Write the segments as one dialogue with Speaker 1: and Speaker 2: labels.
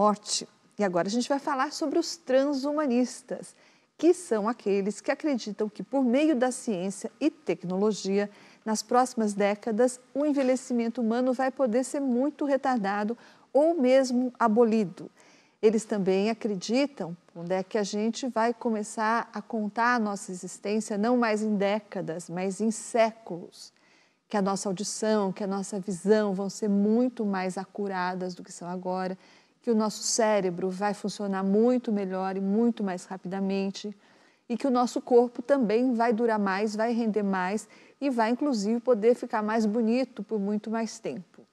Speaker 1: morte. E agora a gente vai falar sobre os transhumanistas, que são aqueles que acreditam que, por meio da ciência e tecnologia, nas próximas décadas, o envelhecimento humano vai poder ser muito retardado ou mesmo abolido. Eles também acreditam onde é que a gente vai começar a contar a nossa existência não mais em décadas, mas em séculos. Que a nossa audição, que a nossa visão vão ser muito mais acuradas do que são agora, que o nosso cérebro vai funcionar muito melhor e muito mais rapidamente e que o nosso corpo também vai durar mais, vai render mais e vai inclusive poder ficar mais bonito por muito mais tempo.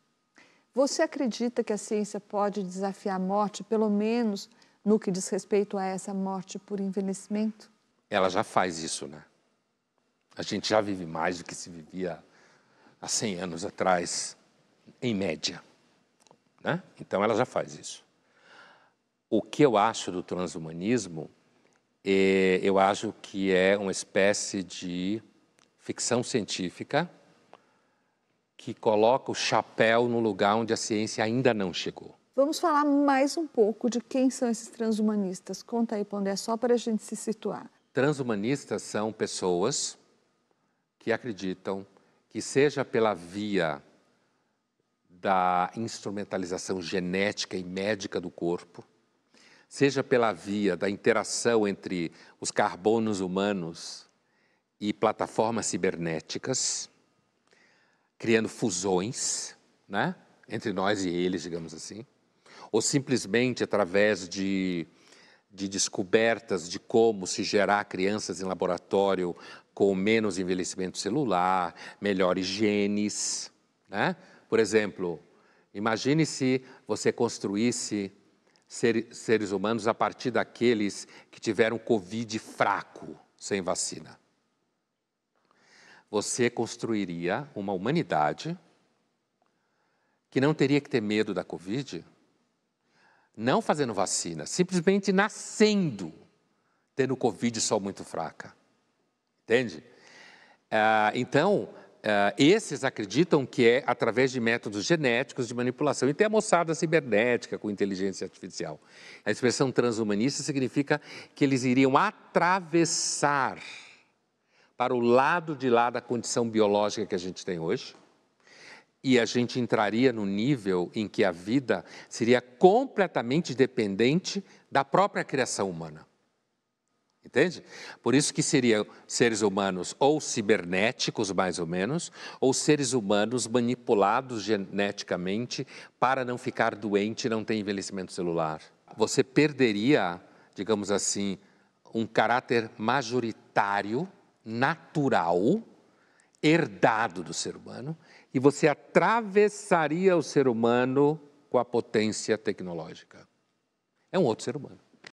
Speaker 1: Você acredita que a ciência pode desafiar a morte, pelo menos no que diz respeito a essa morte por envelhecimento?
Speaker 2: Ela já faz isso, né? A gente já vive mais do que se vivia há 100 anos atrás, em média. Né? Então ela já faz isso. O que eu acho do transhumanismo, é, eu acho que é uma espécie de ficção científica que coloca o chapéu no lugar onde a ciência ainda não chegou.
Speaker 1: Vamos falar mais um pouco de quem são esses transhumanistas. Conta aí, Pondé, só para a gente se situar.
Speaker 2: Transhumanistas são pessoas que acreditam que seja pela via da instrumentalização genética e médica do corpo, seja pela via da interação entre os carbonos humanos e plataformas cibernéticas, criando fusões né, entre nós e eles, digamos assim, ou simplesmente através de, de descobertas de como se gerar crianças em laboratório com menos envelhecimento celular, melhores genes, né? Por exemplo, imagine se você construísse seres humanos a partir daqueles que tiveram Covid fraco, sem vacina. Você construiria uma humanidade que não teria que ter medo da Covid, não fazendo vacina, simplesmente nascendo, tendo Covid só muito fraca. Entende? Ah, então, Uh, esses acreditam que é através de métodos genéticos de manipulação. E tem a moçada cibernética com inteligência artificial. A expressão transhumanista significa que eles iriam atravessar para o lado de lá da condição biológica que a gente tem hoje. E a gente entraria no nível em que a vida seria completamente dependente da própria criação humana. Entende? Por isso que seriam seres humanos ou cibernéticos, mais ou menos, ou seres humanos manipulados geneticamente para não ficar doente e não ter envelhecimento celular. Você perderia, digamos assim, um caráter majoritário, natural, herdado do ser humano, e você atravessaria o ser humano com a potência tecnológica. É um outro ser humano.